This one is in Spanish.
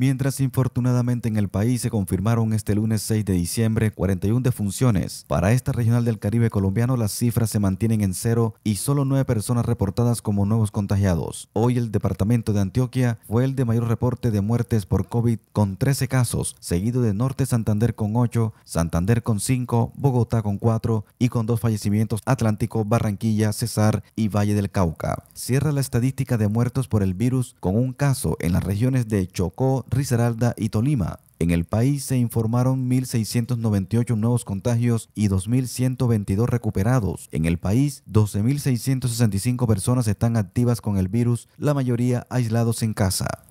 mientras infortunadamente en el país se confirmaron este lunes 6 de diciembre 41 defunciones. Para esta regional del Caribe colombiano las cifras se mantienen en cero y solo nueve personas reportadas como nuevos contagiados. Hoy el departamento de Antioquia fue el de mayor reporte de muertes por COVID con 13 casos, seguido de Norte Santander con 8, Santander con 5, Bogotá con 4 y con dos fallecimientos Atlántico, Barranquilla, Cesar y Valle del Cauca. Cierra la estadística de muertos por el virus con un caso en las regiones de Chocó, Risaralda y Tolima. En el país se informaron 1.698 nuevos contagios y 2.122 recuperados. En el país, 12.665 personas están activas con el virus, la mayoría aislados en casa.